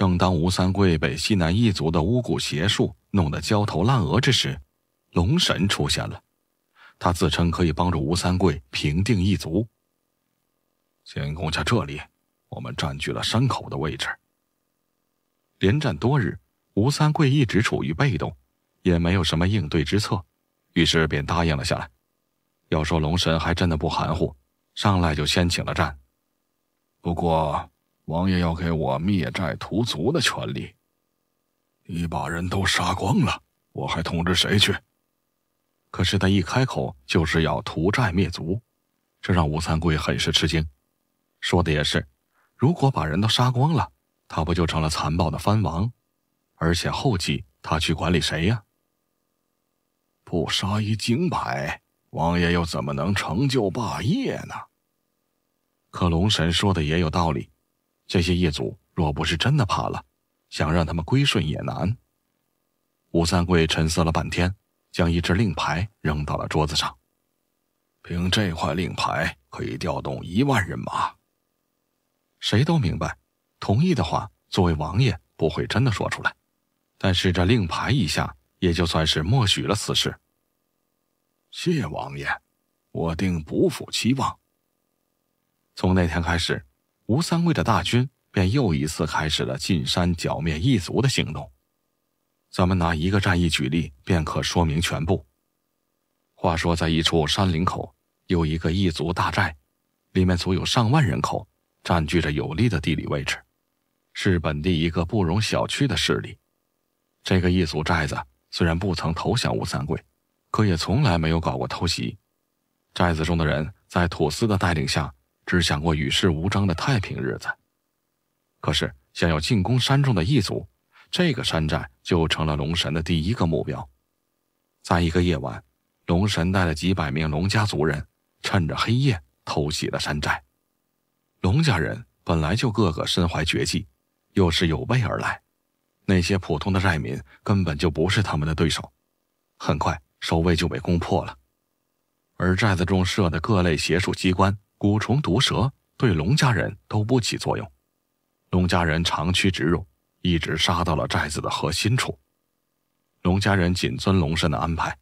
正当吴三桂被西南一族的巫蛊邪术弄得焦头烂额之时，龙神出现了。他自称可以帮助吴三桂平定一族。先攻下这里，我们占据了山口的位置。连战多日，吴三桂一直处于被动，也没有什么应对之策，于是便答应了下来。要说龙神还真的不含糊，上来就先请了战。不过，王爷要给我灭债屠族的权利，你把人都杀光了，我还通知谁去？可是他一开口就是要屠寨灭族，这让吴三桂很是吃惊。说的也是，如果把人都杀光了，他不就成了残暴的藩王？而且后期他去管理谁呀？不杀一儆百，王爷又怎么能成就霸业呢？可龙神说的也有道理。这些业主若不是真的怕了，想让他们归顺也难。吴三桂沉思了半天，将一只令牌扔到了桌子上。凭这块令牌可以调动一万人马。谁都明白，同意的话，作为王爷不会真的说出来。但是这令牌一下，也就算是默许了此事。谢王爷，我定不负期望。从那天开始。吴三桂的大军便又一次开始了进山剿灭异族的行动。咱们拿一个战役举例，便可说明全部。话说，在一处山林口，有一个异族大寨，里面足有上万人口，占据着有利的地理位置，是本地一个不容小觑的势力。这个异族寨子虽然不曾投降吴三桂，可也从来没有搞过偷袭。寨子中的人在土司的带领下。只想过与世无争的太平日子，可是想要进攻山中的异族，这个山寨就成了龙神的第一个目标。在一个夜晚，龙神带了几百名龙家族人，趁着黑夜偷袭了山寨。龙家人本来就个个身怀绝技，又是有备而来，那些普通的寨民根本就不是他们的对手。很快，守卫就被攻破了，而寨子中设的各类邪术机关。蛊虫毒蛇对龙家人都不起作用，龙家人长驱直入，一直杀到了寨子的核心处。龙家人谨遵龙神的安排，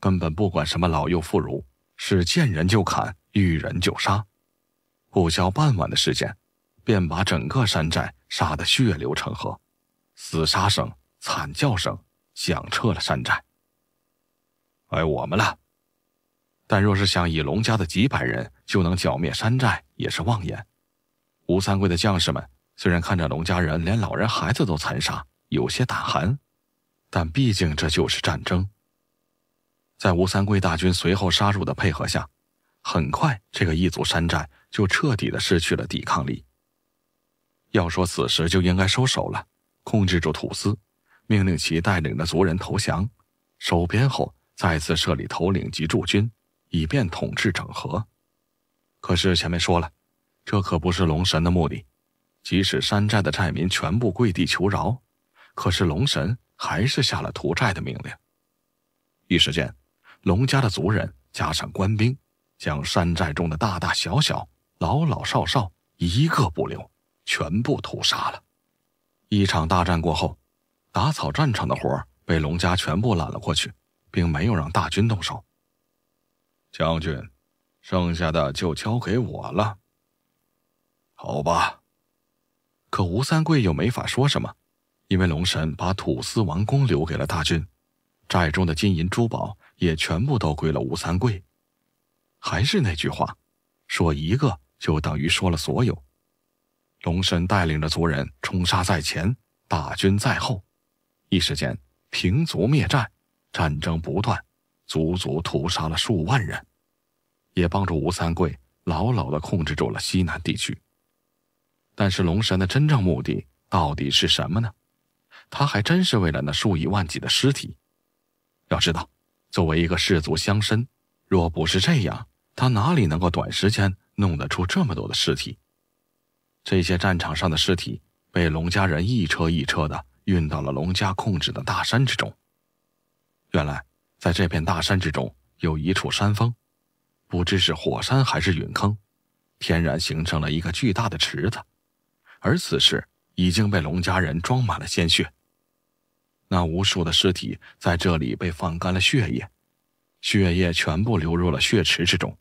根本不管什么老幼妇孺，是见人就砍，遇人就杀。不消半晚的时间，便把整个山寨杀得血流成河，厮杀声、惨叫声响彻了山寨。该我们了。但若是想以龙家的几百人就能剿灭山寨，也是妄言。吴三桂的将士们虽然看着龙家人连老人孩子都残杀，有些胆寒，但毕竟这就是战争。在吴三桂大军随后杀入的配合下，很快这个异族山寨就彻底的失去了抵抗力。要说此时就应该收手了，控制住土司，命令其带领的族人投降，收编后再次设立头领及驻军。以便统治整合，可是前面说了，这可不是龙神的目的。即使山寨的寨民全部跪地求饶，可是龙神还是下了屠寨的命令。一时间，龙家的族人加上官兵，将山寨中的大大小小、老老少少一个不留，全部屠杀了。一场大战过后，打扫战场的活儿被龙家全部揽了过去，并没有让大军动手。将军，剩下的就交给我了。好吧，可吴三桂又没法说什么，因为龙神把土司王宫留给了大军，寨中的金银珠宝也全部都归了吴三桂。还是那句话，说一个就等于说了所有。龙神带领着族人冲杀在前，大军在后，一时间平族灭寨，战争不断。足足屠杀了数万人，也帮助吴三桂牢牢的控制住了西南地区。但是龙神的真正目的到底是什么呢？他还真是为了那数以万计的尸体。要知道，作为一个士族乡绅，若不是这样，他哪里能够短时间弄得出这么多的尸体？这些战场上的尸体被龙家人一车一车的运到了龙家控制的大山之中。原来。在这片大山之中，有一处山峰，不知是火山还是陨坑，天然形成了一个巨大的池子。而此时已经被龙家人装满了鲜血。那无数的尸体在这里被放干了血液，血液全部流入了血池之中。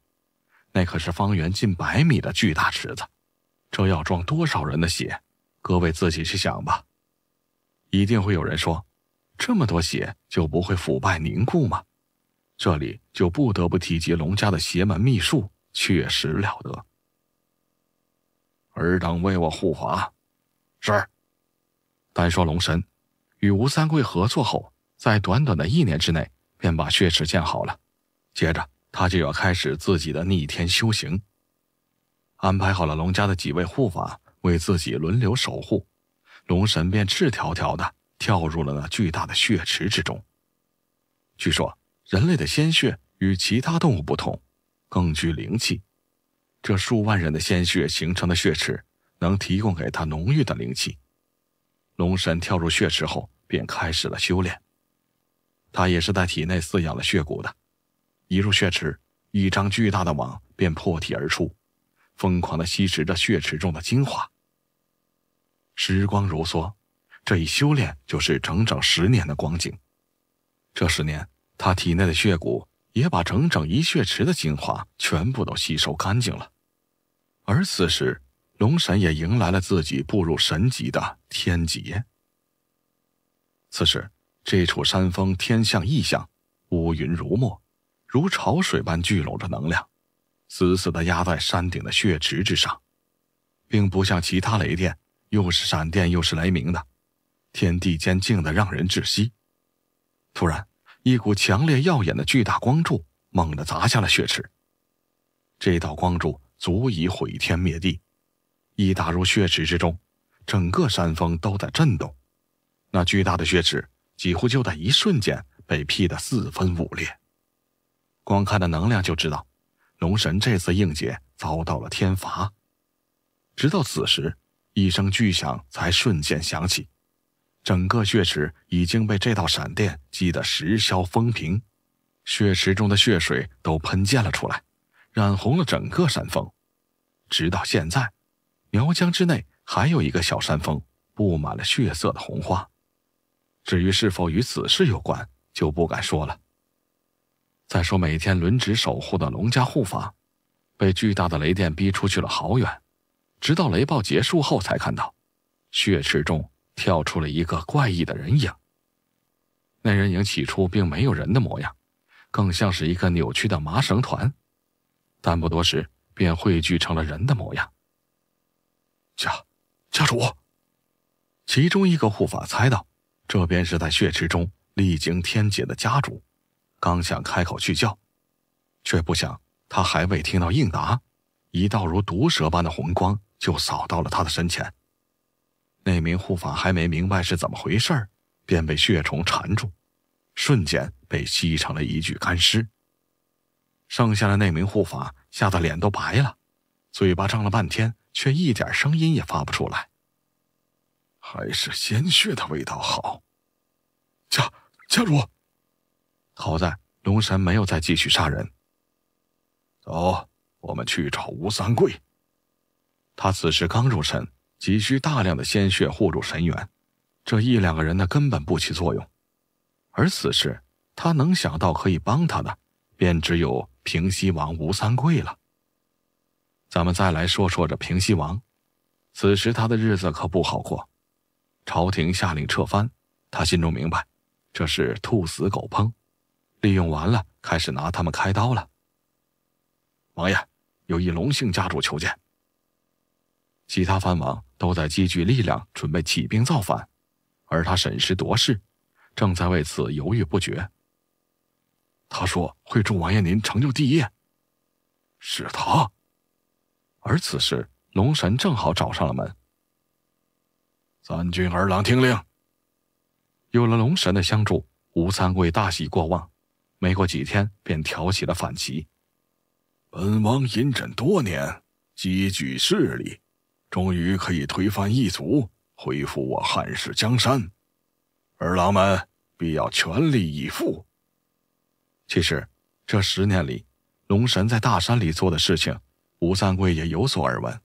那可是方圆近百米的巨大池子，这要装多少人的血？各位自己去想吧。一定会有人说。这么多血就不会腐败凝固吗？这里就不得不提及龙家的邪门秘术，确实了得。尔等为我护法，是。单说龙神，与吴三桂合作后，在短短的一年之内便把血池建好了，接着他就要开始自己的逆天修行。安排好了龙家的几位护法为自己轮流守护，龙神便赤条条的。跳入了那巨大的血池之中。据说，人类的鲜血与其他动物不同，更具灵气。这数万人的鲜血形成的血池，能提供给他浓郁的灵气。龙神跳入血池后，便开始了修炼。他也是在体内饲养了血骨的。一入血池，一张巨大的网便破体而出，疯狂的吸食着血池中的精华。时光如梭。这一修炼就是整整十年的光景，这十年他体内的血骨也把整整一血池的精华全部都吸收干净了，而此时龙神也迎来了自己步入神级的天劫。此时这处山峰天象异象，乌云如墨，如潮水般聚拢着能量，死死的压在山顶的血池之上，并不像其他雷电，又是闪电又是雷鸣的。天地间静的让人窒息，突然，一股强烈耀眼的巨大光柱猛地砸下了血池。这道光柱足以毁天灭地，一打入血池之中，整个山峰都在震动。那巨大的血池几乎就在一瞬间被劈得四分五裂。光看那能量就知道，龙神这次应劫遭到了天罚。直到此时，一声巨响才瞬间响起。整个血池已经被这道闪电击得石削风平，血池中的血水都喷溅了出来，染红了整个山峰。直到现在，苗疆之内还有一个小山峰布满了血色的红花，至于是否与此事有关，就不敢说了。再说，每天轮值守护的龙家护法，被巨大的雷电逼出去了好远，直到雷暴结束后才看到，血池中。跳出了一个怪异的人影。那人影起初并没有人的模样，更像是一个扭曲的麻绳团，但不多时便汇聚成了人的模样。家，家主。其中一个护法猜到，这便是在血池中历经天劫的家主，刚想开口去叫，却不想他还未听到应答，一道如毒蛇般的红光就扫到了他的身前。那名护法还没明白是怎么回事便被血虫缠住，瞬间被吸成了一具干尸。剩下的那名护法吓得脸都白了，嘴巴张了半天，却一点声音也发不出来。还是鲜血的味道好。家家主，好在龙神没有再继续杀人。走，我们去找吴三桂。他此时刚入神。急需大量的鲜血护住神元，这一两个人呢根本不起作用，而此时他能想到可以帮他的，便只有平西王吴三桂了。咱们再来说说这平西王，此时他的日子可不好过，朝廷下令撤藩，他心中明白，这是兔死狗烹，利用完了开始拿他们开刀了。王爷，有一隆姓家主求见。其他藩王都在积聚力量，准备起兵造反，而他审时度势，正在为此犹豫不决。他说会助王爷您成就帝业，是他。而此时龙神正好找上了门。三军儿郎听令！有了龙神的相助，吴三桂大喜过望，没过几天便挑起了反旗。本王隐忍多年，积聚势力。终于可以推翻异族，恢复我汉室江山。儿郎们必要全力以赴。其实，这十年里，龙神在大山里做的事情，吴三桂也有所耳闻，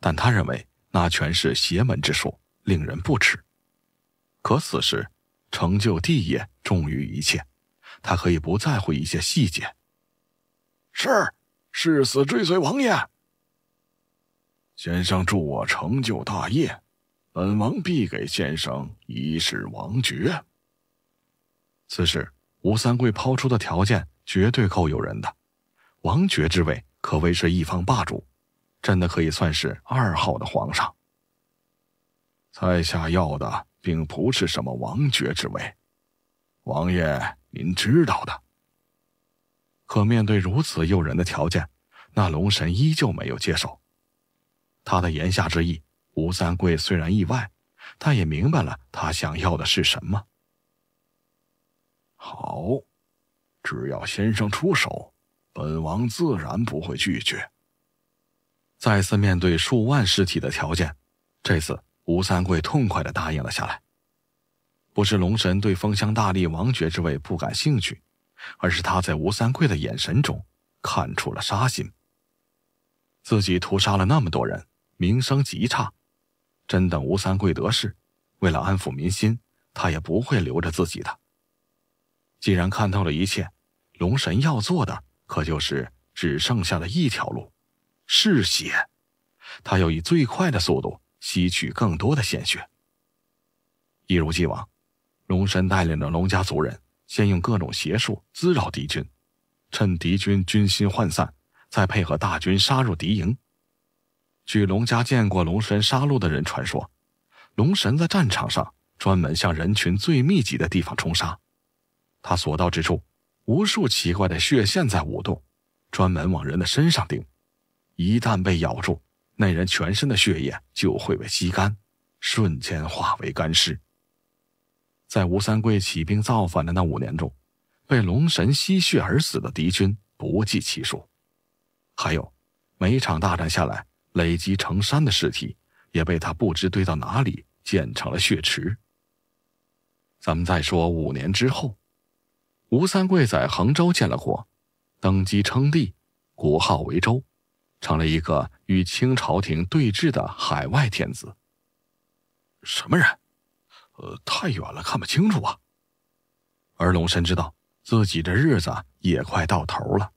但他认为那全是邪门之术，令人不齿。可此时，成就帝业重于一切，他可以不在乎一些细节。是，誓死追随王爷。先生助我成就大业，本王必给先生一世王爵。此事吴三桂抛出的条件绝对够诱人的，王爵之位可谓是一方霸主，真的可以算是二号的皇上。在下要的并不是什么王爵之位，王爷您知道的。可面对如此诱人的条件，那龙神依旧没有接受。他的言下之意，吴三桂虽然意外，但也明白了他想要的是什么。好，只要先生出手，本王自然不会拒绝。再次面对数万尸体的条件，这次吴三桂痛快的答应了下来。不是龙神对封疆大吏王爵之位不感兴趣，而是他在吴三桂的眼神中看出了杀心。自己屠杀了那么多人。名声极差，真等吴三桂得势，为了安抚民心，他也不会留着自己的。既然看透了一切，龙神要做的可就是只剩下了一条路：嗜血。他要以最快的速度吸取更多的鲜血。一如既往，龙神带领着龙家族人，先用各种邪术滋扰敌军，趁敌军军心涣散，再配合大军杀入敌营。据龙家见过龙神杀戮的人传说，龙神在战场上专门向人群最密集的地方冲杀，他所到之处，无数奇怪的血线在舞动，专门往人的身上钉。一旦被咬住，那人全身的血液就会被吸干，瞬间化为干尸。在吴三桂起兵造反的那五年中，被龙神吸血而死的敌军不计其数，还有每一场大战下来。累积成山的尸体，也被他不知堆到哪里，建成了血池。咱们再说五年之后，吴三桂在杭州建了国，登基称帝，国号为周，成了一个与清朝廷对峙的海外天子。什么人？呃，太远了，看不清楚啊。而龙神知道自己的日子也快到头了，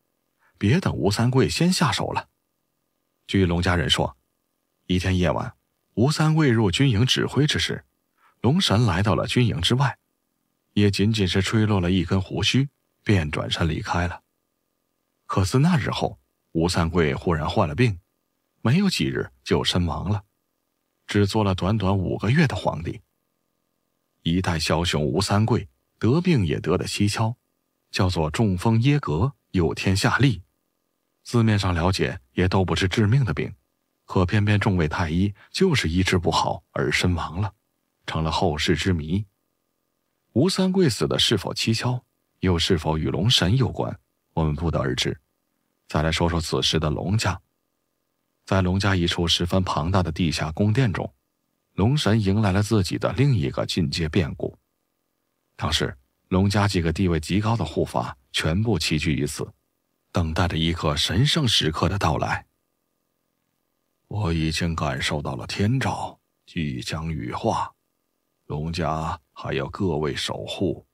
别等吴三桂先下手了。据龙家人说，一天夜晚，吴三桂入军营指挥之时，龙神来到了军营之外，也仅仅是吹落了一根胡须，便转身离开了。可自那日后，吴三桂忽然患了病，没有几日就身亡了，只做了短短五个月的皇帝。一代枭雄吴三桂得病也得的蹊跷，叫做中风噎嗝，有天下力。字面上了解也都不是致命的病，可偏偏众位太医就是医治不好而身亡了，成了后世之谜。吴三桂死的是否蹊跷，又是否与龙神有关，我们不得而知。再来说说此时的龙家，在龙家一处十分庞大的地下宫殿中，龙神迎来了自己的另一个进阶变故。当时，龙家几个地位极高的护法全部齐聚于此。等待着一个神圣时刻的到来。我已经感受到了天照即将羽化。龙家还要各位守护。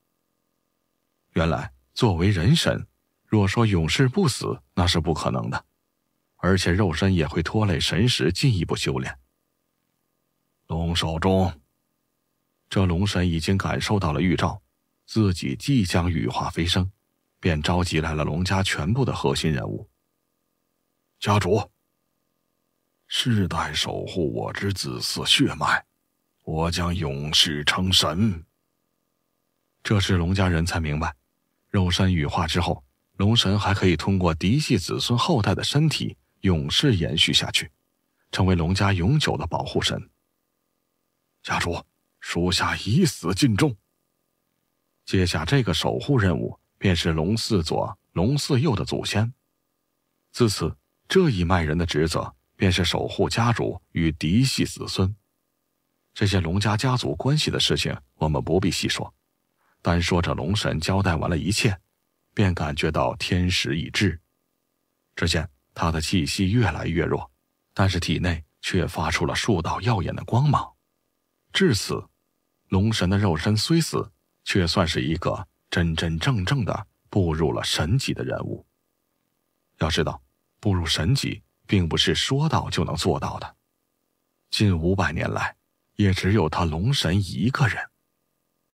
原来，作为人神，若说永世不死，那是不可能的，而且肉身也会拖累神识进一步修炼。龙首中，这龙神已经感受到了预兆，自己即将羽化飞升。便召集来了龙家全部的核心人物。家主，世代守护我之子嗣血脉，我将永世成神。这时，龙家人才明白，肉身羽化之后，龙神还可以通过嫡系子孙后代的身体永世延续下去，成为龙家永久的保护神。家主，属下以死尽忠。接下这个守护任务。便是龙四左、龙四右的祖先。自此，这一脉人的职责便是守护家主与嫡系子孙。这些龙家家族关系的事情，我们不必细说。单说这龙神交代完了一切，便感觉到天时已至。只见他的气息越来越弱，但是体内却发出了数道耀眼的光芒。至此，龙神的肉身虽死，却算是一个。真真正正的步入了神级的人物。要知道，步入神级并不是说到就能做到的。近五百年来，也只有他龙神一个人。